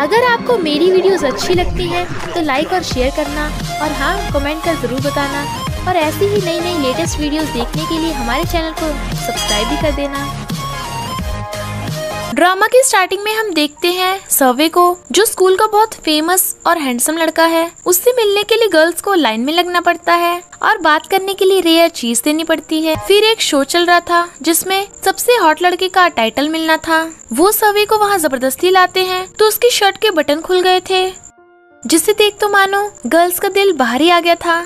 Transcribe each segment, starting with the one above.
अगर आपको मेरी वीडियोस अच्छी लगती हैं तो लाइक और शेयर करना और हाँ कमेंट कर ज़रूर बताना और ऐसी ही नई नई लेटेस्ट वीडियोस देखने के लिए हमारे चैनल को सब्सक्राइब भी कर देना ड्रामा के स्टार्टिंग में हम देखते हैं सर्वे को जो स्कूल का बहुत फेमस और हैंडसम लड़का है उससे मिलने के लिए गर्ल्स को लाइन में लगना पड़ता है और बात करने के लिए रेयर चीज देनी पड़ती है फिर एक शो चल रहा था जिसमें सबसे हॉट लड़के का टाइटल मिलना था वो सवे को वहाँ जबरदस्ती लाते हैं तो उसकी शर्ट के बटन खुल गए थे जिसे देख तो मानो गर्ल्स का दिल बाहर ही आ गया था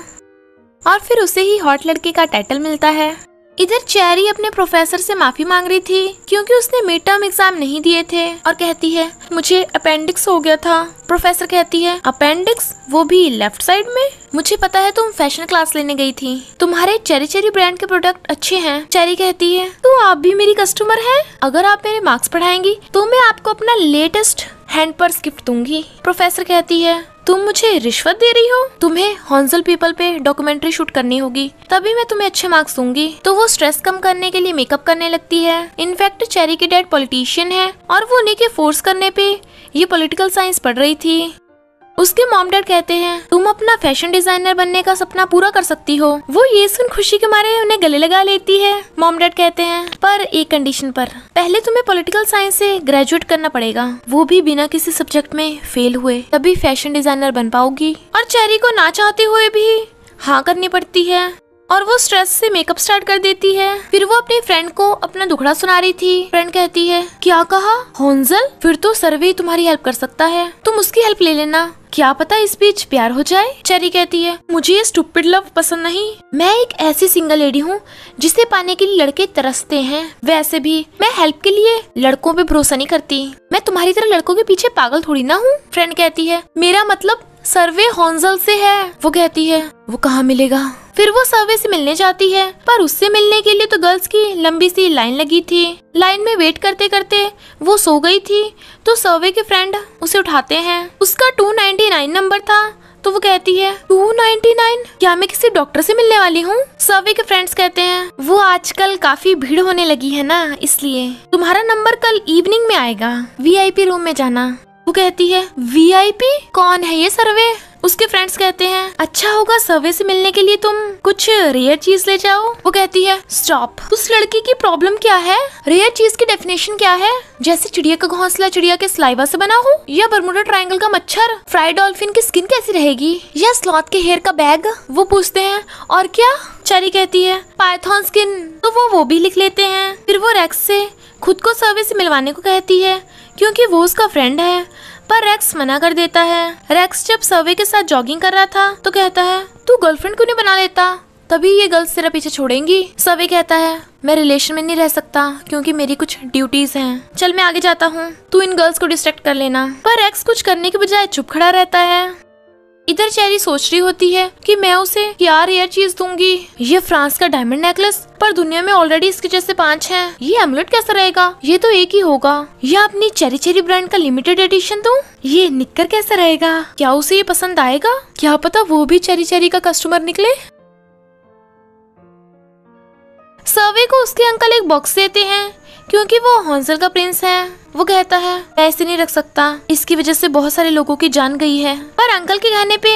और फिर उसे ही हॉट लड़के का टाइटल मिलता है इधर चेरी अपने प्रोफेसर से माफी मांग रही थी क्योंकि उसने मिड टर्म एग्जाम नहीं दिए थे और कहती है मुझे अपेंडिक्स हो गया था प्रोफेसर कहती है अपेंडिक्स वो भी लेफ्ट साइड में मुझे पता है तुम फैशन क्लास लेने गई थी तुम्हारे चेरी चेरी ब्रांड के प्रोडक्ट अच्छे हैं चेरी कहती है तो आप भी मेरी कस्टमर है अगर आप मेरे मार्क्स पढ़ाएंगी तो मैं आपको अपना लेटेस्ट हैंड पर्स गिफ्ट दूंगी प्रोफेसर कहती है तुम मुझे रिश्वत दे रही हो तुम्हें हॉन्सल पीपल पे डॉक्यूमेंट्री शूट करनी होगी तभी मैं तुम्हें अच्छे मार्क्स दूंगी तो वो स्ट्रेस कम करने के लिए मेकअप करने लगती है इनफेक्ट चेरी की डेड पॉलिटिशियन है और वो उन्हीं के फोर्स करने पे ये पॉलिटिकल साइंस पढ़ रही थी उसके मॉम डैड कहते हैं तुम अपना फैशन डिजाइनर बनने का सपना पूरा कर सकती हो वो ये सुन खुशी के मारे उन्हें गले लगा लेती है मॉम डैड कहते हैं पर एक कंडीशन पर पहले तुम्हें पॉलिटिकल साइंस से ग्रेजुएट करना पड़ेगा वो भी बिना किसी सब्जेक्ट में फेल हुए तभी फैशन डिजाइनर बन पाओगी और चेरी को ना चाहते हुए भी हाँ करनी पड़ती है और वो स्ट्रेस से मेकअप स्टार्ट कर देती है फिर वो अपने फ्रेंड को अपना दुखड़ा सुना रही थी फ्रेंड कहती है क्या कहा हॉन्जल फिर तो सर्वे तुम्हारी हेल्प कर सकता है तुम उसकी हेल्प ले लेना क्या पता इस बीच प्यार हो जाए चेरी कहती है मुझे ये स्टूपिड लव पसंद नहीं मैं एक ऐसी सिंगल लेडी हूँ जिसे पाने के लिए लड़के तरसते हैं वैसे भी मैं हेल्प के लिए लड़कों पे भरोसा नहीं करती मैं तुम्हारी तरह लड़कों के पीछे पागल थोड़ी ना हूँ फ्रेंड कहती है मेरा मतलब सर्वे हॉन्जल से है वो कहती है वो कहाँ मिलेगा फिर वो सर्वे से मिलने जाती है पर उससे मिलने के लिए तो गर्ल्स की लंबी सी लाइन लगी थी लाइन में वेट करते करते वो सो गई थी तो सर्वे के फ्रेंड उसे उठाते हैं उसका 299 नंबर था तो वो कहती है 299 क्या मैं किसी डॉक्टर से मिलने वाली हूँ सर्वे के फ्रेंड्स कहते हैं वो आजकल काफी भीड़ होने लगी है ना इसलिए तुम्हारा नंबर कल इवनिंग में आएगा पी रूम में जाना वो कहती है पी कौन है ये सर्वे उसके फ्रेंड्स कहते हैं अच्छा होगा सर्वे से मिलने के लिए तुम कुछ रेयर चीज ले जाओ वो कहती है स्टॉप उस लड़की की प्रॉब्लम क्या है रेयर चीज की डेफिनेशन क्या है जैसे चिड़िया का घोंसला चिड़िया के स्लाइवा से बना हो या बरमुडा ट्रायंगल का मच्छर फ्राइड डॉल्फिन की स्किन कैसी रहेगी या स्लॉथ के हेयर का बैग वो पूछते हैं और क्या चारी कहती है पाइथॉन स्किन तो वो वो भी लिख लेते हैं फिर वो रेक्स से खुद को सर्वे से मिलवाने को कहती है क्योंकि वो उसका फ्रेंड है पर रेक्स मना कर देता है रेक्स जब सर्वे के साथ जॉगिंग कर रहा था तो कहता है तू गर्लफ्रेंड को नहीं बना लेता तभी ये गर्ल्स तेरा पीछे छोड़ेंगी सवे कहता है मैं रिलेशन में नहीं रह सकता क्योंकि मेरी कुछ ड्यूटीज हैं चल मैं आगे जाता हूँ तू इन गर्ल्स को डिस्ट्रैक्ट कर लेना पर एक्स कुछ करने के बजाय चुप खड़ा रहता है इधर चेरी सोच रही होती है कि मैं उसे क्या रेयर चीज दूंगी ये फ्रांस का डायमंड नेकलेस पर दुनिया में ऑलरेडी इसके जैसे पांच हैं ये एमलेट कैसा रहेगा ये तो एक ही होगा या अपनी चेरी चेरी ब्रांड का लिमिटेड एडिशन दूं ये निककर कैसा रहेगा क्या उसे ये पसंद आएगा क्या पता वो भी चेरी चेरी का कस्टमर निकले सर्वे को उसके अंकल एक बॉक्स देते हैं क्योंकि वो हॉन्सल का प्रिंस है वो कहता है पैसे नहीं रख सकता इसकी वजह से बहुत सारे लोगों की जान गई है पर अंकल के कहने पे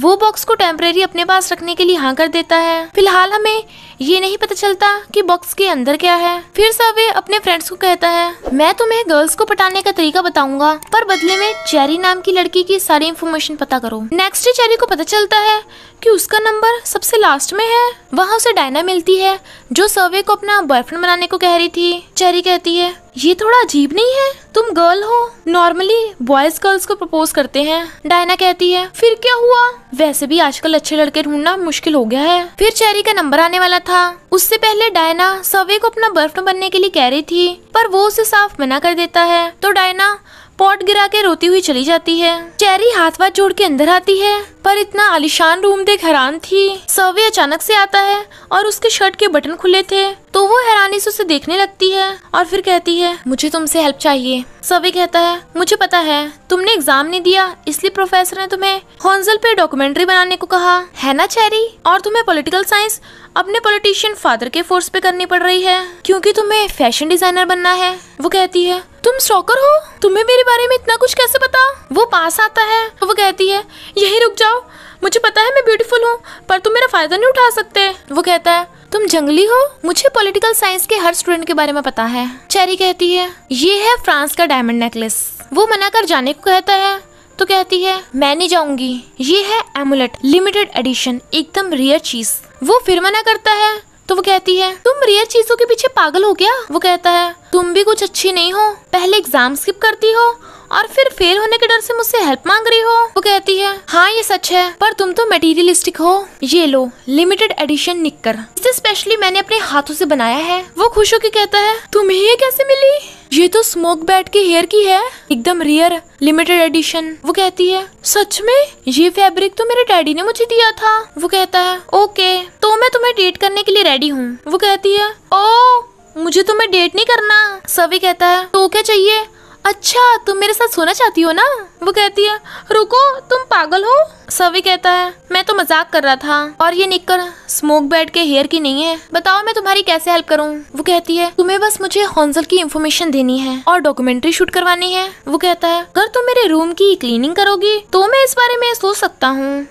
वो बॉक्स को टेम्परेरी अपने पास रखने के लिए हाँ कर देता है फिलहाल हमें ये नहीं पता चलता कि बॉक्स के अंदर क्या है फिर सावे अपने फ्रेंड्स को कहता है मैं तुम्हें गर्ल्स को पटाने का तरीका बताऊंगा पर बदले में चेरी नाम की लड़की की सारी इन्फॉर्मेशन पता करो नेक्स्ट डे चेरी को पता चलता है कि उसका नंबर सबसे लास्ट में है वहाँ उसे डायना मिलती है जो सर्वे को अपना बॉयफ्रेंड बनाने को कह रही थी चेरी कहती है ये थोड़ा अजीब नहीं है तुम गर्ल हो नॉर्मली बॉयज गर्ल्स को प्रपोज करते हैं डायना कहती है फिर क्या हुआ वैसे भी आजकल अच्छे लड़के ढूंढना मुश्किल हो गया है फिर चेरी का नंबर आने वाला था उससे पहले डायना सवे को अपना बर्फ बनने के लिए कह रही थी पर वो उसे साफ मना कर देता है तो डायना पॉट गिरा के रोती हुई चली जाती है चेरी हाथ वाथ जोड़ के अंदर आती है पर इतना आलिशान रूम देख हैरान थी सवे अचानक से आता है और उसके शर्ट के बटन खुले थे तो वो हैरानी से उसे देखने लगती है और फिर कहती है मुझे तुमसे हेल्प चाहिए सवे कहता है मुझे पता है तुमने एग्जाम नहीं दिया इसलिए प्रोफेसर ने तुम्हें हॉन्जल पे डॉक्यूमेंट्री बनाने को कहा है ना चेरी और तुम्हें पॉलिटिकल साइंस अपने पॉलिटिशियन फादर के फोर्स पे करनी पड़ रही है क्योंकि तुम्हें फैशन डिजाइनर बनना है वो कहती है तुम स्टॉकर हो तुम्हें मेरे बारे में इतना कुछ कैसे पता वो पास आता है वो कहती है यही रुक जाओ मुझे पता है मैं ब्यूटीफुल हूँ पर तुम मेरा फायदा नहीं उठा सकते वो कहता है तुम जंगली हो मुझे पॉलिटिकल साइंस के हर स्टूडेंट के बारे में पता है चेरी कहती है ये है फ्रांस का डायमंड नेकलेस वो मना कर जाने को कहता है तो कहती है मैं नहीं जाऊंगी ये है एमुलेट लिमिटेड एडिशन एकदम रियर चीज वो फिर मना करता है तो वो कहती है तुम रेयर चीजों के पीछे पागल हो गया वो कहता है तुम भी कुछ अच्छी नहीं हो पहले एग्जाम स्किप करती हो और फिर फेल होने के डर से मुझसे हेल्प मांग रही हो वो कहती है हाँ ये सच है पर तुम तो मेटीरियलिस्टिक हो ये लो लिमिटेड एडिशन निककर इसे स्पेशली मैंने अपने हाथों से बनाया है वो खुश होकर कहता है तुम्हें ये कैसे मिली ये तो स्मोक बैट के हेयर की है एकदम रेयर लिमिटेड एडिशन वो कहती है सच में ये फैब्रिक तो मेरे डैडी ने मुझे दिया था वो कहता है ओके तो मैं तुम्हें डेट करने के लिए रेडी हूँ वो कहती है ओ oh, मुझे तुम्हें डेट नहीं करना सभी कहता है तो क्या चाहिए अच्छा तुम मेरे साथ सोना चाहती हो ना वो कहती है रुको तुम पागल हो सवी कहता है मैं तो मजाक कर रहा था और ये निकल स्मोक बेड के हेयर की नहीं है बताओ मैं तुम्हारी कैसे हेल्प करूँ वो कहती है तुम्हें बस मुझे हॉन्सल की इन्फॉर्मेशन देनी है और डॉक्यूमेंट्री शूट करवानी है वो कहता है अगर तुम मेरे रूम की क्लीनिंग करोगी तो मैं इस बारे में सोच सकता हूँ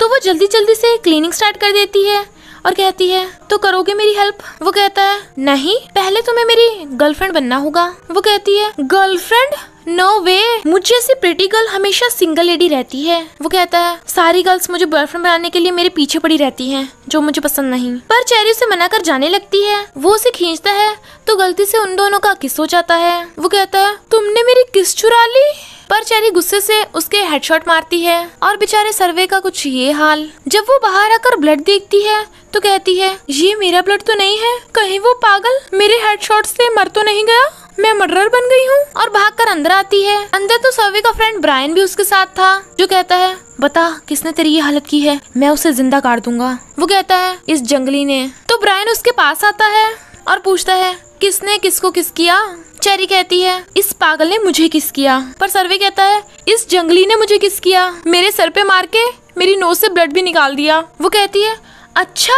तो वो जल्दी जल्दी से क्लीनिंग स्टार्ट कर देती है और कहती है तो करोगे मेरी हेल्प वो कहता है नहीं पहले तुम्हें मेरी गर्लफ्रेंड बनना होगा वो कहती है गर्लफ्रेंड नो वे मुझे ऐसी प्रिटी गर्ल हमेशा सिंगल लेडी रहती है वो कहता है सारी गर्ल्स मुझे बॉयफ्रेंड बनाने के लिए मेरे पीछे पड़ी रहती हैं जो मुझे पसंद नहीं पर चेरी उसे मना कर जाने लगती है वो उसे खींचता है तो गलती से उन दोनों का किस हो जाता है वो कहता है तुमने मेरी किस चुरा ली पर चेरी गुस्से से उसके हेडशॉट मारती है और बेचारे सर्वे का कुछ ये हाल जब वो बाहर आकर ब्लड देखती है तो कहती है ये मेरा ब्लड तो नहीं है कहीं वो पागल मेरे हेडशॉट से मर तो नहीं गया मैं मर्डर बन गई हूँ और भागकर अंदर आती है अंदर तो सर्वे का फ्रेंड ब्रायन भी उसके साथ था जो कहता है बता किसने तेरी ये हालत की है मैं उसे जिंदा काट दूंगा वो कहता है इस जंगली ने तो ब्रायन उसके पास आता है और पूछता है किसने किसको किस किया चेरी कहती है इस पागल ने मुझे किस किया पर सर्वे कहता है इस जंगली ने मुझे किस किया मेरे सर पे मार के मेरी नोज से ब्लड भी निकाल दिया वो कहती है अच्छा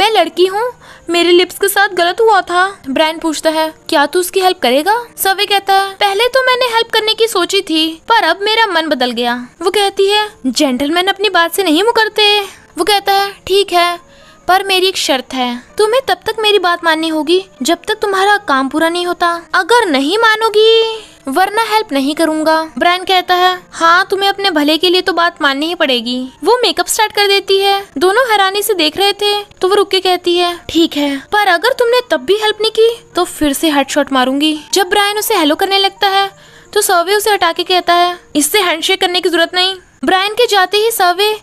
मैं लड़की हूँ मेरे लिप्स के साथ गलत हुआ था ब्रायन पूछता है क्या तू उसकी हेल्प करेगा सर्वे कहता है पहले तो मैंने हेल्प करने की सोची थी पर अब मेरा मन बदल गया वो कहती है जेंटलमैन अपनी बात से नहीं मुकरते वो कहता है ठीक है पर मेरी एक शर्त है तुम्हें तब तक मेरी बात माननी होगी जब तक तुम्हारा काम पूरा नहीं होता अगर नहीं मानोगी वरना हेल्प नहीं करूंगा ब्रायन कहता है हाँ तुम्हें अपने भले के लिए तो बात माननी ही पड़ेगी वो मेकअप स्टार्ट कर देती है दोनों हैरानी से देख रहे थे तो वो रुक के कहती है ठीक है पर अगर तुमने तब भी हेल्प नहीं की तो फिर से हेड शॉट मारूंगी जब ब्रायन उसे हेलो करने लगता है तो सर्वे उसे हटा के कहता है इससे हैंडशेक करने की जरूरत नहीं ब्रायन के जाते ही सर्वे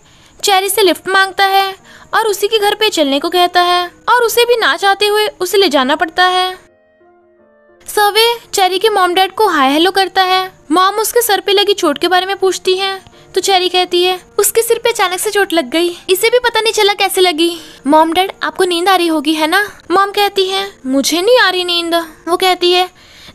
चेरी से लिफ्ट मांगता है और उसी के घर पे चलने को कहता है और उसे भी ना चाहते हुए उसे ले जाना पड़ता है सवे चेरी के मॉम डैड को हाय हेलो करता है मॉम उसके सर पे लगी चोट के बारे में पूछती है तो चेरी कहती है उसके सिर पे अचानक से चोट लग गई इसे भी पता नहीं चला कैसे लगी मॉम डैड आपको नींद आ रही होगी है ना मॉम कहती है मुझे नहीं आ रही नींद वो कहती है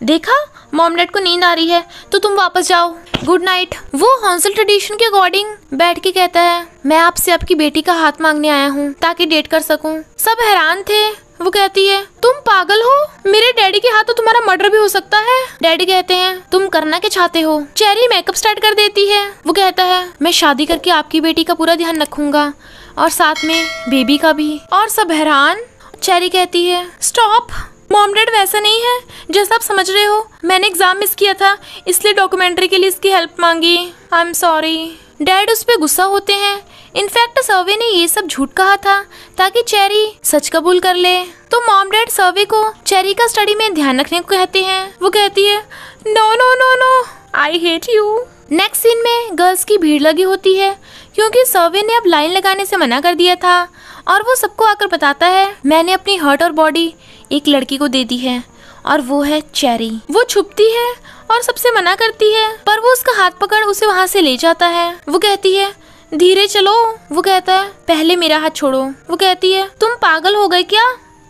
देखा मॉम को नींद आ रही है तो तुम वापस जाओ गुड नाइट वो हॉन्सल ट्रेडिशन के अकॉर्डिंग बैठ के कहता है मैं आपसे आपकी बेटी का हाथ मांगने आया हूँ ताकि डेट कर सकूँ सब हैरान थे वो कहती है तुम पागल हो मेरे डैडी के हाथ तो तुम्हारा मर्डर भी हो सकता है डैडी कहते हैं तुम करना क्या चाहते हो चेरी मेकअप स्टार्ट कर देती है वो कहता है मैं शादी करके आपकी बेटी का पूरा ध्यान रखूंगा और साथ में बेबी का भी और सब हैरान चेरी कहती है स्टॉप मॉम वैसा नहीं है जैसा आप समझ रहे हो मैंने एग्जाम मिस किया था इसलिए डॉक्यूमेंट्री के लिए इसकी हेल्प मांगी आई एम सॉरी डैड उस पर गुस्सा होते हैं इनफैक्ट सर्वे ने ये सब झूठ कहा था ताकि चेरी सच कबूल कर ले तो मॉम डैड सर्वे को चेरी का स्टडी में ध्यान रखने को कहते हैं वो कहती है no no no no I hate you next scene में गर्ल्स की भीड़ लगी होती है क्योंकि सर्वे ने अब लाइन लगाने से मना कर दिया था और वो सबको आकर बताता है मैंने अपनी हर्ट और बॉडी एक लड़की को देती है और वो है चेरी वो छुपती है और सबसे मना करती है पर वो उसका हाथ पकड़ उसे वहाँ से ले जाता है वो कहती है धीरे चलो वो कहता है पहले मेरा हाथ छोड़ो वो कहती है तुम पागल हो गए क्या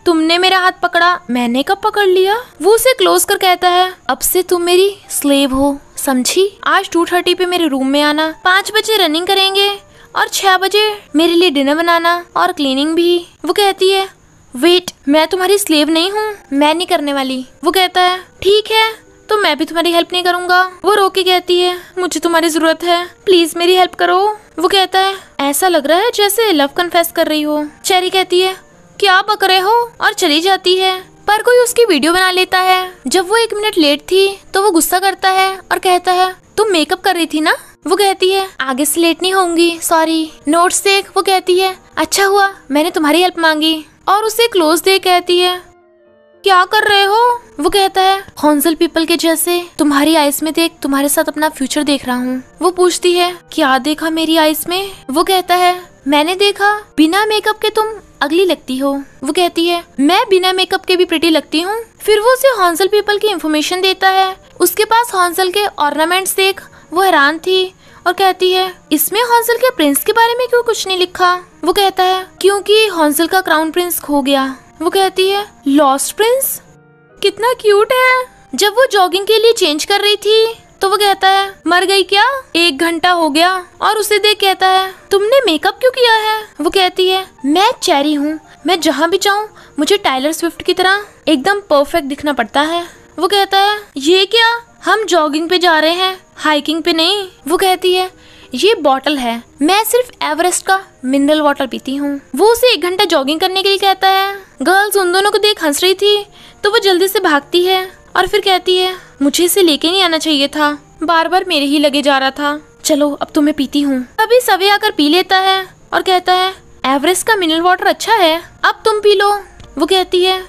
तुमने मेरा हाथ पकड़ा मैंने कब पकड़ लिया वो उसे क्लोज कर कहता है अब से तुम मेरी स्लेव हो समझी आज टू थर्टी पे मेरे रूम में आना पाँच बजे रनिंग करेंगे और छह बजे मेरे लिए डिनर बनाना और क्लीनिंग भी वो कहती है वेट मैं तुम्हारी स्लेव नहीं हूँ मैं नहीं करने वाली वो कहता है ठीक है तो मैं भी तुम्हारी हेल्प नहीं करूंगा वो रो के कहती है मुझे तुम्हारी जरूरत है प्लीज मेरी हेल्प करो वो कहता है ऐसा लग रहा है जैसे लव कन्फेस कर रही हो चेरी कहती है क्या बक रहे हो और चली जाती है पर कोई उसकी वीडियो बना लेता है जब वो एक मिनट लेट थी तो वो गुस्सा करता है और कहता है तुम मेकअप कर रही थी ना वो कहती है आगे से लेट नहीं होंगी सॉरी नोट्स देख वो कहती है अच्छा हुआ मैंने तुम्हारी हेल्प मांगी और उसे क्लोज दे कहती है क्या कर रहे हो वो कहता है हॉन्जल पीपल के जैसे तुम्हारी आइस में देख तुम्हारे साथ अपना फ्यूचर देख रहा हूँ वो पूछती है क्या देखा मेरी आइस में वो कहता है मैंने देखा बिना मेकअप के तुम अगली लगती हो वो कहती है मैं बिना मेकअप के भी प्रिटी लगती हूँ फिर वो उसे हॉन्सल पीपल की इन्फॉर्मेशन देता है उसके पास हॉन्सल के ऑर्नामेंट्स देख वो हैरान थी और कहती है इसमें हॉन्सल के प्रिंस के बारे में क्यों कुछ नहीं लिखा वो कहता है क्योंकि हॉन्सल का क्राउन प्रिंस खो गया वो कहती है लॉस्ट प्रिंस कितना क्यूट है जब वो जॉगिंग के लिए चेंज कर रही थी तो वो कहता है मर गई क्या एक घंटा हो गया और उसे देख कहता है तुमने मेकअप क्यों किया है वो कहती है मैं चेरी हूँ मैं जहाँ भी जाऊँ मुझे टाइलर स्विफ्ट की तरह एकदम परफेक्ट दिखना पड़ता है वो कहता है ये क्या हम जॉगिंग पे जा रहे हैं हाइकिंग पे नहीं वो कहती है ये बॉटल है मैं सिर्फ एवरेस्ट का मिनरल वाटर पीती हूँ वो उसे एक घंटा जॉगिंग करने के लिए कहता है गर्ल्स उन दोनों को देख हंस रही थी तो वो जल्दी से भागती है और फिर कहती है मुझे इसे लेके नहीं आना चाहिए था बार बार मेरे ही लगे जा रहा था चलो अब तुम्हें तो पीती हूँ तभी सवे आकर पी लेता है और कहता है एवरेस्ट का मिनरल वाटर अच्छा है अब तुम पी लो वो कहती है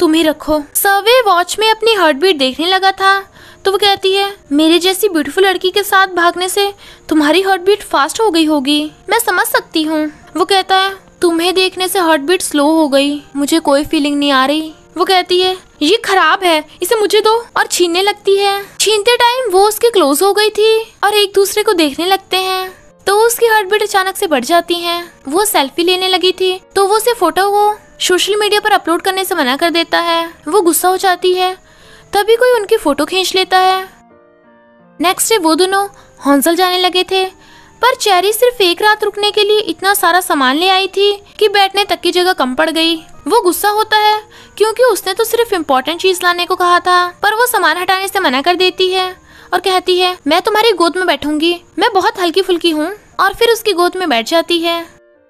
तुम ही रखो सवे वॉच में अपनी हार्ट बीट देखने लगा था तो वो कहती है मेरे जैसी ब्यूटीफुल लड़की के साथ भागने से तुम्हारी हार्ट बीट फास्ट हो गई होगी मैं समझ सकती हूँ वो कहता है तुम्हें देखने से हार्ट बीट स्लो हो गई मुझे कोई फीलिंग नहीं आ रही वो कहती है ये खराब है इसे मुझे दो और छीनने लगती है छीनते टाइम वो उसके क्लोज हो गई थी और एक दूसरे को देखने लगते हैं तो उसकी हार्ट बीट अचानक से बढ़ जाती है वो सेल्फी लेने लगी थी तो वो उसे फोटो वो सोशल मीडिया पर अपलोड करने से मना कर देता है वो गुस्सा हो जाती है तभी कोई उनकी फोटो खींच लेता है नेक्स्ट डे वो दोनों हॉन्सल जाने लगे थे पर चेरी सिर्फ एक रात रुकने के लिए इतना सारा सामान ले आई थी कि बैठने तक की जगह कम पड़ गई वो गुस्सा होता है क्योंकि उसने तो सिर्फ इम्पोर्टेंट चीज लाने को कहा था पर वो सामान हटाने से मना कर देती है और कहती है मैं तुम्हारी गोद में बैठूंगी मैं बहुत हल्की फुल्की हूँ और फिर उसकी गोद में बैठ जाती है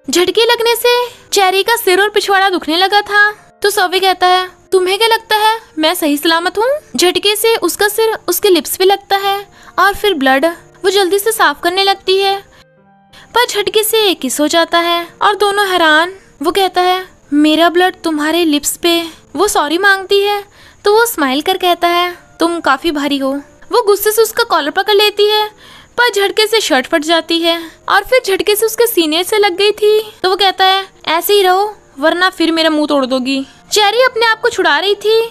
झटके लगने से चेरी का सिर और पिछवाड़ा दुखने लगा था तो सोवे कहता है तुम्हें क्या लगता है मैं सही सलामत हूँ झटके से उसका सिर उसके लिप्स पे लगता है और फिर ब्लड वो जल्दी से साफ करने लगती है पर झटके से एक किस हो जाता है और दोनों हैरान वो कहता है मेरा ब्लड तुम्हारे लिप्स पे वो सॉरी मांगती है तो वो स्माइल कर कहता है तुम काफी भारी हो वो गुस्से से उसका कॉलर पकड़ लेती है पर झटके से शर्ट फट जाती है और फिर झटके से उसके सीने से लग गई थी तो वो कहता है ऐसे ही रहो वरना फिर मेरा मुंह तोड़ दोगी चेरी अपने आप को छुड़ा रही थी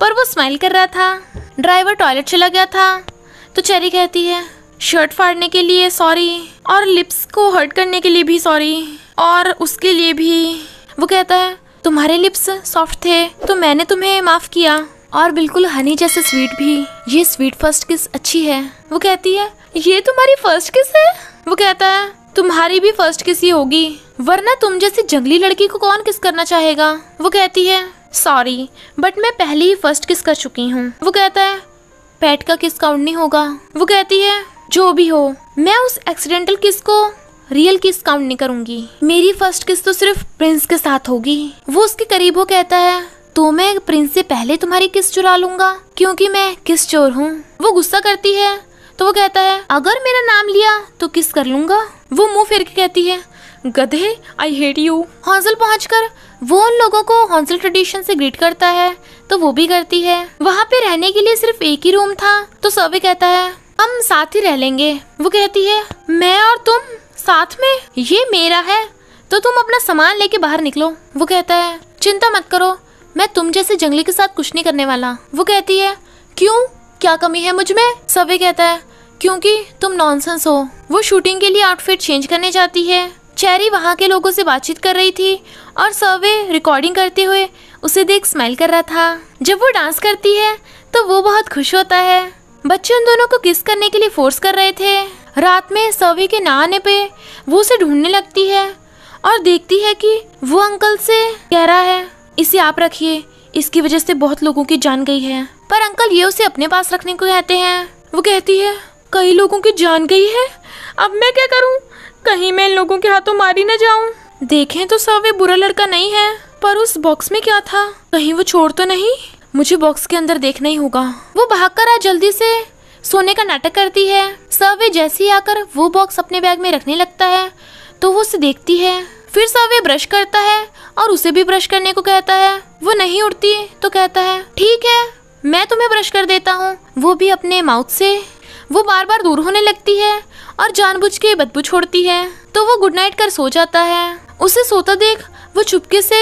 पर वो स्माइल कर रहा था ड्राइवर टॉयलेट चला गया था तो चेरी कहती है शर्ट फाड़ने के लिए सॉरी और लिप्स को हर्ट करने के लिए भी सॉरी और उसके लिए भी वो कहता है तुम्हारे लिप्स सॉफ्ट थे तो मैंने तुम्हें माफ़ किया और बिल्कुल हनी जैसे स्वीट भी ये स्वीट फर्स्ट किस अच्छी है वो कहती है ये तुम्हारी फर्स्ट किस है वो कहता है तुम्हारी भी फर्स्ट किसी होगी वरना तुम जैसी जंगली लड़की को कौन किस करना चाहेगा वो कहती है सॉरी बट मैं पहले ही फर्स्ट किस कर चुकी हूँ वो कहता है पेट का किस काउंट नहीं होगा वो कहती है जो भी हो मैं उस एक्सीडेंटल किस को रियल किस काउंट नहीं करूंगी मेरी फर्स्ट किस तो सिर्फ प्रिंस के साथ होगी वो उसके करीब हो कहता है तो मैं प्रिंस से पहले तुम्हारी किस चुरा लूंगा क्योंकि मैं किस चोर हूँ वो गुस्सा करती है तो वो कहता है अगर मेरा नाम लिया तो किस कर लूंगा वो मुंह फेर के कहती है गधे आई हेट यू पहुँच पहुंचकर वो उन लोगों को हॉन्सल ट्रेडिशन से ग्रीट करता है तो वो भी करती है वहाँ पे रहने के लिए सिर्फ एक ही रूम था तो सर्वे कहता है हम साथ ही रह लेंगे वो कहती है मैं और तुम साथ में ये मेरा है तो तुम अपना सामान लेके बाहर निकलो वो कहता है चिंता मत करो मैं तुम जैसे जंगली के साथ कुछ नहीं करने वाला वो कहती है क्यों क्या कमी है मुझ में सवे कहता है क्योंकि तुम नॉनसेंस हो वो शूटिंग के लिए आउटफिट चेंज करने जाती है चेरी वहाँ के लोगों से बातचीत कर रही थी और सर्वे रिकॉर्डिंग करते हुए उसे देख स्माइल कर रहा था जब वो डांस करती है तो वो बहुत खुश होता है बच्चे उन दोनों को किस करने के लिए फोर्स कर रहे थे रात में सर्वे के ना आने पे वो उसे ढूंढने लगती है और देखती है कि वो अंकल से कह रहा है इसे आप रखिए इसकी वजह से बहुत लोगों की जान गई है पर अंकल ये उसे अपने पास रखने को कहते हैं वो कहती है कई लोगों की जान गई है अब मैं क्या करूं? कहीं मैं इन लोगों के हाथों मारी न जाऊं। देखें तो सब वे बुरा लड़का नहीं है पर उस बॉक्स में क्या था कहीं वो छोड़ तो नहीं मुझे बॉक्स के अंदर देखना ही होगा वो भाग कर आ जल्दी से सोने का नाटक करती है सवे जैसे ही आकर वो बॉक्स अपने बैग में रखने लगता है तो वो उसे देखती है फिर सवे ब्रश करता है और उसे भी ब्रश करने को कहता है वो नहीं उठती तो कहता है ठीक है मैं तुम्हें ब्रश कर देता हूँ वो भी अपने माउथ से वो बार बार दूर होने लगती है और जानबूझ के बदबू छोड़ती है तो वो गुड नाइट कर सो जाता है उसे सोता देख वो चुपके से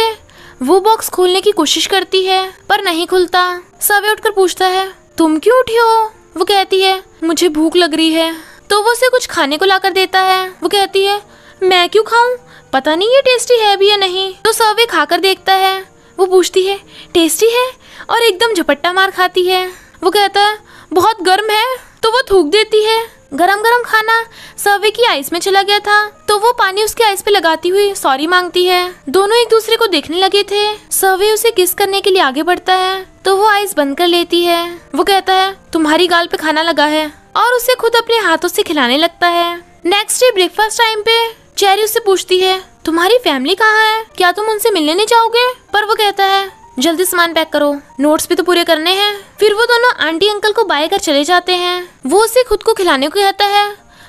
वो बॉक्स खोलने की कोशिश करती है पर नहीं खुलता सवे उठकर पूछता है तुम क्यों उठी हो वो कहती है मुझे भूख लग रही है तो वो उसे कुछ खाने को लाकर देता है वो कहती है मैं क्यों खाऊं पता नहीं ये टेस्टी है भी या नहीं तो सवे खाकर देखता है वो पूछती है टेस्टी है और एकदम झपट्टा मार खाती है वो कहता है बहुत गर्म है तो वो थूक देती है गरम गरम खाना सर्वे की आइस में चला गया था तो वो पानी उसके आइस पे लगाती हुई सॉरी मांगती है दोनों एक दूसरे को देखने लगे थे सर्वे उसे किस करने के लिए आगे बढ़ता है तो वो आइस बंद कर लेती है वो कहता है तुम्हारी गाल पे खाना लगा है और उसे खुद अपने हाथों से खिलाने लगता है नेक्स्ट डे ब्रेकफास्ट टाइम पे चेरी उससे पूछती है तुम्हारी फैमिली कहाँ है क्या तुम उनसे मिलने नहीं जाओगे पर वो कहता है जल्दी सामान पैक करो नोट्स भी तो पूरे करने हैं फिर वो दोनों आंटी अंकल को बाय कर चले जाते हैं वो उसे खुद को खिलाने को कहता है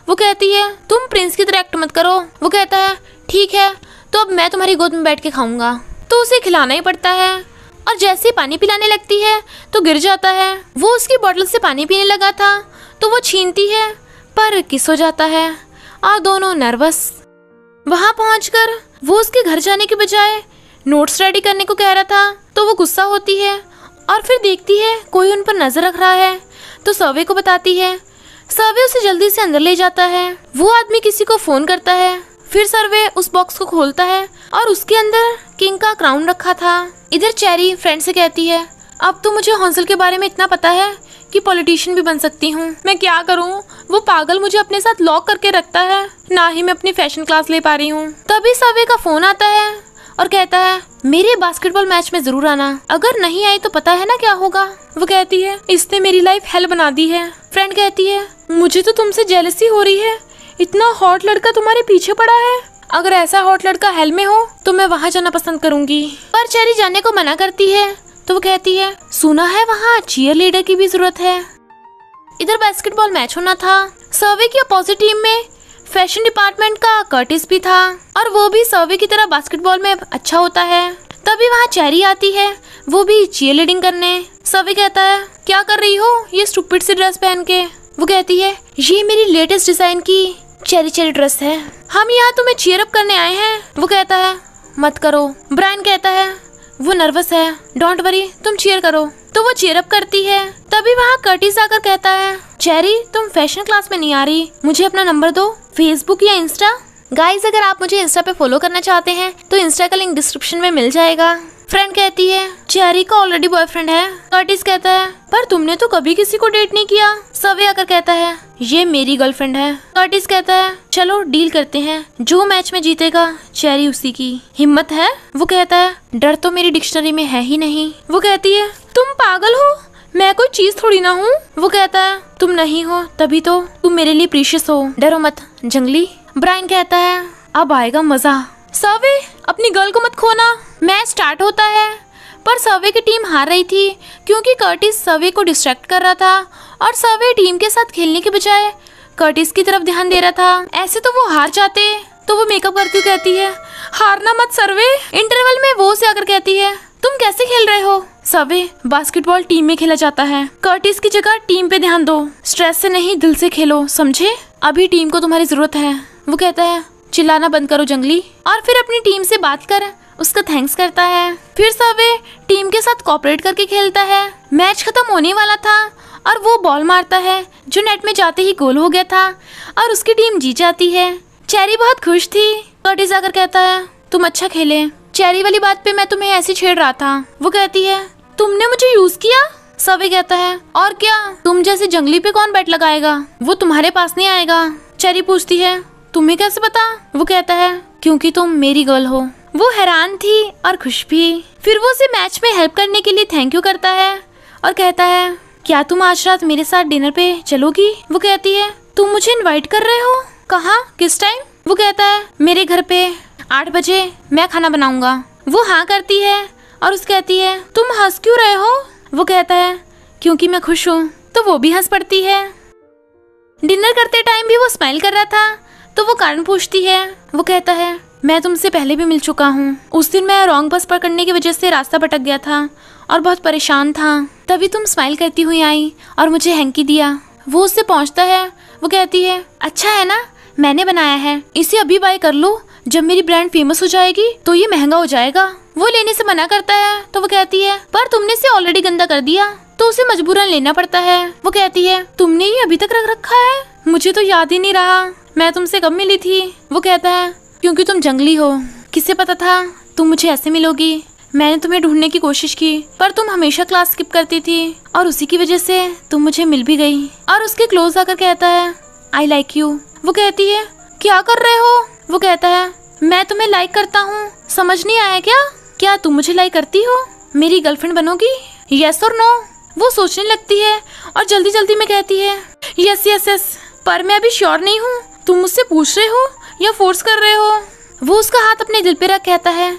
वो कहती है तुम प्रिंस की तरह एक्ट मत करो वो कहता है ठीक है तो अब मैं तुम्हारी गोद में बैठ के खाऊंगा तो उसे खिलाना ही पड़ता है और जैसे ही पानी पिलाने लगती है तो गिर जाता है वो उसकी बॉटल से पानी पीने लगा था तो वो छीनती है पर किस हो जाता है और दोनों नर्वस वहां पहुंचकर वो उसके घर जाने के बजाय नोट्स रेडी करने को कह रहा था तो वो गुस्सा होती है और फिर देखती है कोई उन पर नज़र रख रहा है तो सर्वे को बताती है सर्वे उसे जल्दी से अंदर ले जाता है वो आदमी किसी को फ़ोन करता है फिर सर्वे उस बॉक्स को खोलता है और उसके अंदर किंग का क्राउन रखा था इधर चेरी फ्रेंड से कहती है अब तो मुझे हौसल के बारे में इतना पता है कि पॉलिटिशियन भी बन सकती हूँ मैं क्या करूँ वो पागल मुझे अपने साथ लॉक करके रखता है ना ही मैं अपनी फैशन क्लास ले पा रही हूँ तभी सर्वे का फोन आता है और कहता है मेरे बास्केटबॉल मैच में जरूर आना अगर नहीं आई तो पता है ना क्या होगा वो कहती है इसने मेरी लाइफ हेल बना दी है फ्रेंड कहती है मुझे तो तुमसे जेलसी हो रही है इतना हॉट लड़का तुम्हारे पीछे पड़ा है अगर ऐसा हॉट लड़का हेल में हो तो मैं वहाँ जाना पसंद करूंगी पर चेरी जाने को मना करती है तो वो कहती है सुना है वहाँ चीयर लीडर की भी जरूरत है इधर बास्केटबॉल मैच होना था सर्वे की अपोजिट टीम में फैशन डिपार्टमेंट का कर्टिस भी था और वो भी सर्वे की तरह बास्केटबॉल में अच्छा होता है तभी वहाँ चेरी आती है वो भी चीयर लीडिंग करने सर्वे कहता है क्या कर रही हो ये स्टूपिट सी ड्रेस पहन के वो कहती है ये मेरी लेटेस्ट डिजाइन की चेरी चेरी ड्रेस है हम यहाँ तुम्हें चेयर अप करने आए हैं वो कहता है मत करो ब्रायन कहता है वो नर्वस है डोंट वरी तुम चेयर करो तो वो चेयर अप करती है तभी वहाँ कर्टिस आकर कहता है चेरी तुम फैशन क्लास में नहीं आ रही मुझे अपना नंबर दो फेसबुक या इंस्टा गाइज अगर आप मुझे इंस्टा पे फॉलो करना चाहते हैं तो इंस्टा का लिंक डिस्क्रिप्शन में मिल जाएगा फ्रेंड कहती है चेरी का ऑलरेडी बॉयफ्रेंड है कर्टिस कहता है पर तुमने तो कभी किसी को डेट नहीं किया सवे आकर कहता है ये मेरी गर्लफ्रेंड है कर्टिस कहता है चलो डील करते हैं जो मैच में जीतेगा चेरी उसी की हिम्मत है वो कहता है डर तो मेरी डिक्शनरी में है ही नहीं वो कहती है तुम पागल हो मैं कोई चीज थोड़ी ना हूँ वो कहता है तुम नहीं हो तभी तो तुम मेरे लिए प्रीशियस हो डरो मत जंगली ब्राइन कहता है अब आएगा मजा सर्वे अपनी गर्ल को मत खोना मैच स्टार्ट होता है पर सर्वे की टीम हार रही थी क्योंकि कर्टिस सर्वे को डिस्ट्रैक्ट कर रहा था और सर्वे टीम के साथ खेलने के बजाय कर्टिस की तरफ ध्यान दे रहा था ऐसे तो वो हार जाते तो वो मेकअप करके कहती है हारना मत सर्वे इंटरवल में वो से आकर कहती है तुम कैसे खेल रहे हो सवे बास्केटबॉल टीम में खेला जाता है कर्टिस की जगह टीम पे ध्यान दो स्ट्रेस से नहीं दिल से खेलो समझे अभी टीम को तुम्हारी जरूरत है वो कहता है चिल्लाना बंद करो जंगली और फिर अपनी टीम से बात कर उसका थैंक्स करता है फिर सवे टीम के साथ कॉपरेट करके खेलता है मैच खत्म होने वाला था और वो बॉल मारता है जो नेट में जाते ही गोल हो गया था और उसकी टीम जीत जाती है चेरी बहुत खुश थी कर्टिस आकर कहता है तुम अच्छा खेले चेरी वाली बात पे मैं तुम्हें ऐसे छेड़ रहा था वो कहती है तुमने मुझे यूज किया सवे कहता है और क्या तुम जैसे जंगली पे कौन बैट लगाएगा वो तुम्हारे पास नहीं आएगा चेरी पूछती है तुम्हें कैसे पता वो कहता है क्योंकि तुम मेरी गर्ल हो वो हैरान थी और खुश भी फिर वो उसे मैच में हेल्प करने के लिए थैंक यू करता है और कहता है क्या तुम आज रात मेरे साथ डिनर पे चलोगी वो कहती है तुम मुझे इनवाइट कर रहे हो कहा किस टाइम वो कहता है मेरे घर पे आठ बजे मैं खाना बनाऊंगा वो हाँ करती है और उस कहती है तुम हंस क्यों रहे हो वो कहता है क्योंकि मैं खुश हूँ तो वो भी हंस पड़ती है डिनर करते टाइम भी वो स्माइल कर रहा था तो वो कारण पूछती है वो कहता है मैं तुमसे पहले भी मिल चुका हूँ उस दिन मैं रॉन्ग बस पर करने की वजह से रास्ता भटक गया था और बहुत परेशान था तभी तुम स्माइल करती हुई आई और मुझे हैंकी दिया वो उससे पहुँचता है वो कहती है अच्छा है ना मैंने बनाया है इसे अभी बाय कर लो जब मेरी ब्रांड फेमस हो जाएगी तो ये महंगा हो जाएगा वो लेने से मना करता है तो वो कहती है पर तुमने इसे ऑलरेडी गंदा कर दिया तो उसे मजबूरन लेना पड़ता है वो कहती है तुमने ये अभी तक रख रखा है मुझे तो याद ही नहीं रहा मैं तुमसे कब मिली थी वो कहता है क्योंकि तुम जंगली हो किसे पता था तुम मुझे ऐसे मिलोगी मैंने तुम्हें ढूंढने की कोशिश की पर तुम हमेशा क्लास स्किप करती थी और उसी की वजह से तुम मुझे मिल भी गई और उसके क्लोज आकर कहता है आई लाइक यू वो कहती है क्या कर रहे हो वो कहता है मैं तुम्हें लाइक करता हूँ समझ नहीं आया क्या क्या तुम मुझे लाइक करती हो मेरी गर्लफ्रेंड बनोगी यस और नो वो सोचने लगती है और जल्दी जल्दी में कहती है यस यस यस पर मैं अभी श्योर नहीं हूँ तुम मुझसे पूछ रहे हो या फोर्स कर रहे हो वो उसका हाथ अपने दिल पे रख कहता है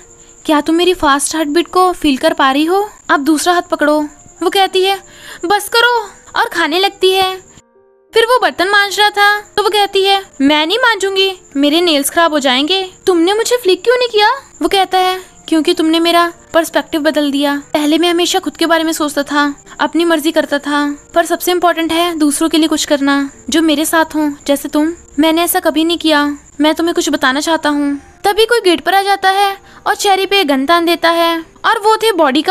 क्या तुम मेरी फास्ट हार्ट बीट को फील कर पा रही हो अब दूसरा हाथ पकड़ो वो कहती है बस करो और खाने लगती है फिर वो बर्तन मांझ रहा था तो वो कहती है मैं नहीं मांझूंगी मेरे नेल्स खराब हो जाएंगे तुमने मुझे फ्लिक क्यों नहीं किया वो कहता है क्योंकि तुमने मेरा पर्सपेक्टिव बदल दिया पहले मैं हमेशा खुद के बारे में सोचता था अपनी मर्जी करता था पर सबसे इम्पोर्टेंट है दूसरों के लिए कुछ करना जो मेरे साथ हो जैसे तुम मैंने ऐसा कभी नहीं किया मैं तुम्हें कुछ बताना चाहता हूँ तभी कोई गेट पर आ जाता है और चेहरे पे गन तान देता है और वो थे बॉडी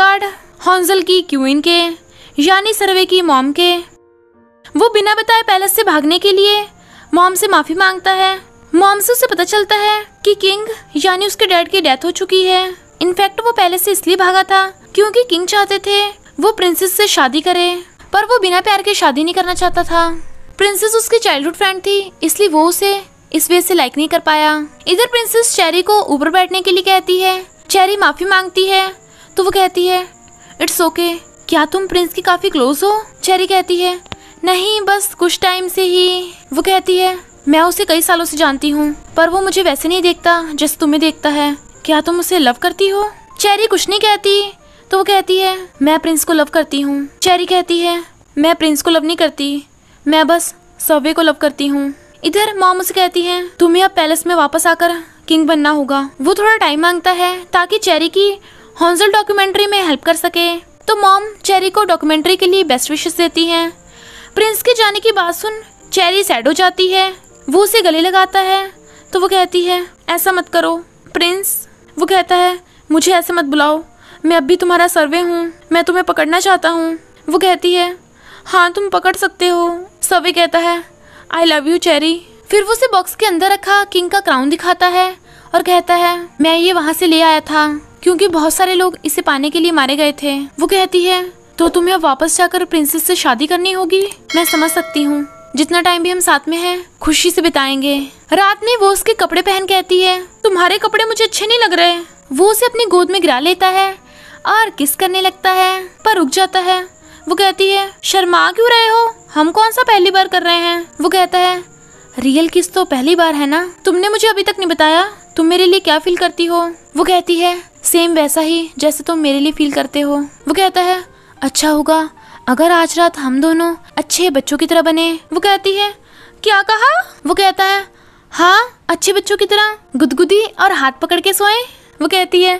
हॉन्जल की क्यूइन के यानी सर्वे की मॉम के वो बिना बताए पैलेस से भागने के लिए मॉम से माफ़ी मांगता है मॉम से उसे पता चलता है कि किंग यानी उसके डैड की डेथ हो चुकी है इनफैक्ट वो पैलेस से इसलिए भागा था क्योंकि किंग चाहते थे वो प्रिंसेस से शादी करे पर वो बिना प्यार के शादी नहीं करना चाहता था प्रिंसेस उसकी चाइल्डहुड फ्रेंड थी इसलिए वो उसे इस वजह से लाइक नहीं कर पाया इधर प्रिंसेस चेरी को ऊपर बैठने के लिए कहती है चेरी माफी मांगती है तो वो कहती है इट्स ओके okay, क्या तुम प्रिंस की काफी क्लोज हो चेरी कहती है नहीं बस कुछ टाइम से ही वो कहती है मैं उसे कई सालों से जानती हूँ पर वो मुझे वैसे नहीं देखता जैसे तुम्हें देखता है क्या तुम उसे लव करती हो चेरी कुछ नहीं कहती तो वो कहती है मैं प्रिंस को लव करती हूँ चेरी कहती है मैं प्रिंस को लव नहीं करती मैं बस सवे को लव करती हूँ इधर मॉम उसे कहती है तुम्हें अब पैलेस में वापस आकर किंग बनना होगा वो थोड़ा टाइम मांगता है ताकि चेरी की हॉन्जल डॉक्यूमेंट्री में हेल्प कर सके तो मॉम चेरी को डॉक्यूमेंट्री के लिए बेस्ट विशेष देती है प्रिंस के जाने की बात सुन चेरी सैड हो जाती है वो उसे गले लगाता है तो वो कहती है ऐसा मत करो प्रिंस वो कहता है मुझे ऐसे मत बुलाओ मैं अब भी तुम्हारा सर्वे हूँ मैं तुम्हें पकड़ना चाहता हूँ वो कहती है हाँ तुम पकड़ सकते हो सर्वे कहता है आई लव यू चेरी फिर वो उसे बॉक्स के अंदर रखा किंग का क्राउन दिखाता है और कहता है मैं ये वहाँ से ले आया था क्योंकि बहुत सारे लोग इसे पाने के लिए मारे गए थे वो कहती है तो तुम्हें अब वापस जाकर प्रिंसेस से शादी करनी होगी मैं समझ सकती हूँ जितना टाइम भी हम साथ में हैं खुशी से बिताएंगे रात में वो उसके कपड़े पहन कहती है तुम्हारे कपड़े मुझे अच्छे नहीं लग रहे वो उसे अपनी गोद में गिरा लेता है और किस करने लगता है पर रुक जाता है वो कहती है शर्मा क्यों रहे हो हम कौन सा पहली बार कर रहे हैं वो कहता है रियल किस तो पहली बार है ना तुमने मुझे अभी तक नहीं बताया तुम मेरे लिए क्या फील करती हो वो कहती है सेम वैसा ही जैसे तुम मेरे लिए फील करते हो वो कहता है अच्छा होगा अगर आज रात हम दोनों अच्छे बच्चों की तरह बने वो कहती है क्या कहा वो कहता है हाँ अच्छे बच्चों की तरह गुदगुदी और हाथ पकड़ के सोए वो कहती है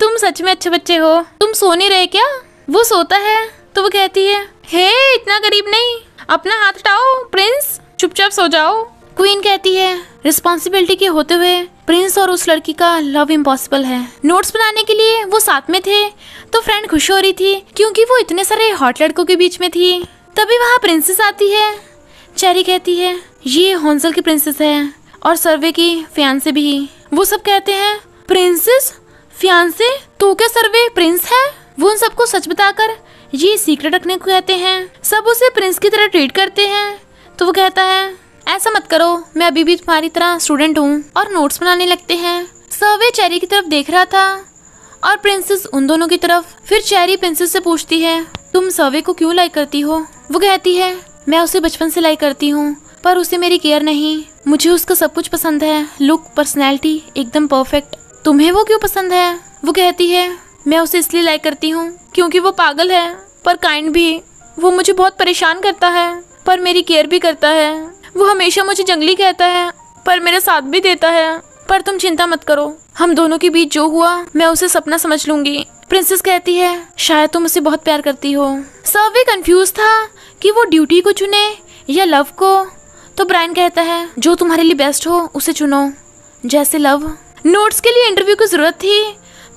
तुम सच में अच्छे बच्चे हो तुम सो नहीं रहे क्या वो सोता है तो वो कहती है हे इतना गरीब नहीं अपना हाथ हटाओ प्रिंस चुपचाप सो जाओ क्वीन कहती है रिस्पॉन्सिबिलिटी के होते हुए प्रिंस और उस लड़की का लव इम्पॉसिबल है नोट्स बनाने के लिए वो साथ में थे तो फ्रेंड खुश हो रही थी क्योंकि वो इतने सारे हॉट लड़कों के बीच में थी तभी वहाँ प्रिंसेस आती है चेरी कहती है ये होंसल की प्रिंसेस है और सर्वे की फियांसे भी वो सब कहते हैं प्रिंसेस फियांसे तो क्या सर्वे प्रिंस है वो उन सबको सच बताकर ये सीक्रेट रखने को कहते हैं सब उसे प्रिंस की तरह ट्रीट करते हैं तो वो कहता है ऐसा मत करो मैं अभी भी तुम्हारी तरह स्टूडेंट हूँ और नोट्स बनाने लगते हैं सर्वे चेरी की तरफ देख रहा था और प्रिंसेस उन दोनों की तरफ फिर चेरी प्रिंसेस से पूछती है तुम सर्वे को क्यों लाइक करती हो वो कहती है मैं उसे बचपन से लाइक करती हूँ पर उसे मेरी केयर नहीं मुझे उसका सब कुछ पसंद है लुक पर्सनैलिटी एकदम परफेक्ट तुम्हें वो क्यों पसंद है वो कहती है मैं उसे इसलिए लाइक करती हूँ क्योंकि वो पागल है पर काइंड भी वो मुझे बहुत परेशान करता है पर मेरी केयर भी करता है वो हमेशा मुझे जंगली कहता है पर मेरा साथ भी देता है पर तुम चिंता मत करो हम दोनों के बीच जो हुआ मैं उसे सपना समझ लूंगी प्रिंसेस कहती है शायद तुम उसे बहुत प्यार करती हो सर्वे कंफ्यूज था कि वो ड्यूटी को चुने या लव को तो ब्रायन कहता है जो तुम्हारे लिए बेस्ट हो उसे चुनो जैसे लव नोट्स के लिए इंटरव्यू की जरूरत थी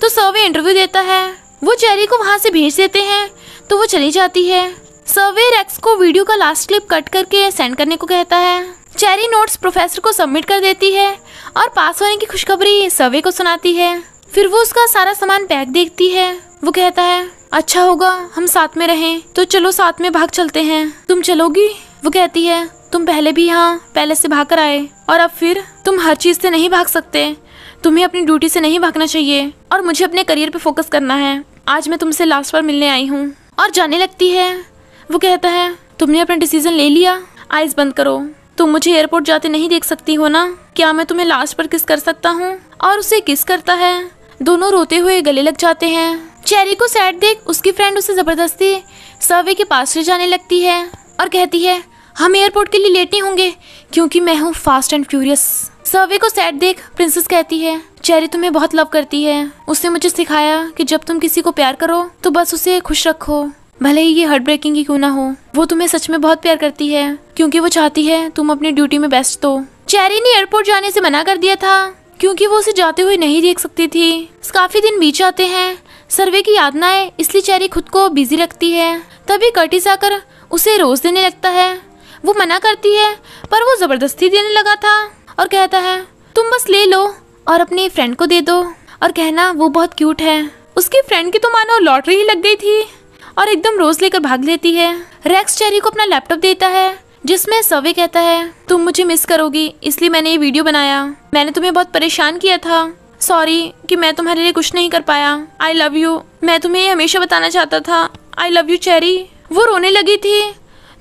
तो सर्वे इंटरव्यू देता है वो चेरी को वहाँ से भेज देते हैं तो वो चली जाती है सर्वेर एक्स को वीडियो का लास्ट क्लिप कट करके सेंड करने को कहता है चेरी नोट्स प्रोफेसर को सबमिट कर देती है और पास होने की खुशखबरी सर्वे को सुनाती है फिर वो उसका सारा सामान पैक देखती है वो कहता है अच्छा होगा हम साथ में रहें तो चलो साथ में भाग चलते हैं तुम चलोगी वो कहती है तुम पहले भी यहाँ पहले से भाग कर आए और अब फिर तुम हर चीज से नहीं भाग सकते तुम्हें अपनी ड्यूटी से नहीं भागना चाहिए और मुझे अपने करियर पे फोकस करना है आज मैं तुमसे लास्ट बार मिलने आई हूँ और जाने लगती है वो कहता है तुमने अपना डिसीजन ले लिया आइज बंद करो तुम मुझे एयरपोर्ट जाते नहीं देख सकती हो ना क्या मैं तुम्हें लास्ट पर किस कर सकता हूँ और उसे किस करता है दोनों रोते हुए गले लग जाते हैं चेरी को सैड देख उसकी फ्रेंड उसे जबरदस्ती सर्वे के पास ले जाने लगती है और कहती है हम एयरपोर्ट के लिए लेट नहीं होंगे क्योंकि मैं हूँ फास्ट एंड फ्यूरियस सर्वे को सैड देख प्रिंसेस कहती है चेरी तुम्हें बहुत लव करती है उसने मुझे सिखाया कि जब तुम किसी को प्यार करो तो बस उसे खुश रखो भले ही ये हार्ट ब्रेकिंग ही क्यों ना हो वो तुम्हें सच में बहुत प्यार करती है क्योंकि वो चाहती है तुम अपनी ड्यूटी में बेस्ट तो चेरी ने एयरपोर्ट जाने से मना कर दिया था क्योंकि वो उसे जाते हुए नहीं देख सकती थी काफी दिन बीच आते हैं सर्वे की याद ना इसलिए चेरी खुद को बिजी रखती है तभी कर्टिस आकर उसे रोज देने लगता है वो मना करती है पर वो जबरदस्ती देने लगा था और कहता है तुम बस ले लो और अपने फ्रेंड को दे दो और कहना वो बहुत क्यूट है उसकी फ्रेंड की तो मानो लॉटरी ही लग गई थी और एकदम रोज लेकर भाग लेती है रेक्स चेरी को अपना लैपटॉप देता है जिसमें सवे कहता है तुम मुझे मिस करोगी इसलिए मैंने ये वीडियो बनाया मैंने तुम्हें बहुत परेशान किया था सॉरी कि मैं तुम्हारे लिए कुछ नहीं कर पाया आई लव यू मैं तुम्हें ये हमेशा बताना चाहता था आई लव यू चेरी वो रोने लगी थी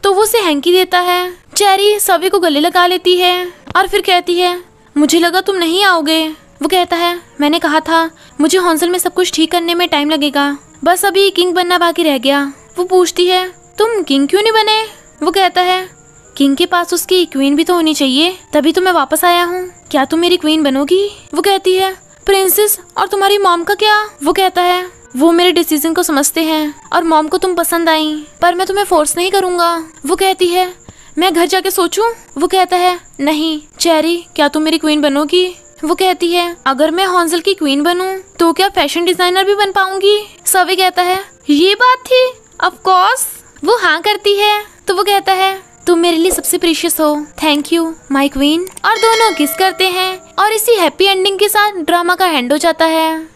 तो वो उसे हैंकी देता है चेरी सवे को गले लगा लेती है और फिर कहती है मुझे लगा तुम नहीं आओगे वो कहता है मैंने कहा था मुझे हॉन्सल में सब कुछ ठीक करने में टाइम लगेगा बस अभी किंग बनना बाकी रह गया वो पूछती है तुम किंग क्यों नहीं बने वो कहता है किंग के पास उसकी क्वीन भी तो होनी चाहिए तभी तो मैं वापस आया हूँ क्या तुम मेरी क्वीन बनोगी वो कहती है प्रिंसेस और तुम्हारी मॉम का क्या वो कहता है वो मेरे डिसीजन को समझते हैं और मॉम को तुम पसंद आई पर मैं तुम्हें फोर्स नहीं करूँगा वो कहती है मैं घर जाके सोचूं? वो कहता है नहीं चेरी क्या तुम मेरी क्वीन बनोगी वो कहती है अगर मैं हॉन्जल की क्वीन बनूं तो क्या फैशन डिजाइनर भी बन पाऊंगी सवे कहता है ये बात थी अफकोर्स वो हाँ करती है तो वो कहता है तुम मेरे लिए सबसे प्रीशियस हो थैंक यू माई क्वीन और दोनों किस करते हैं और इसी हैप्पी एंडिंग के साथ ड्रामा का एंड हो जाता है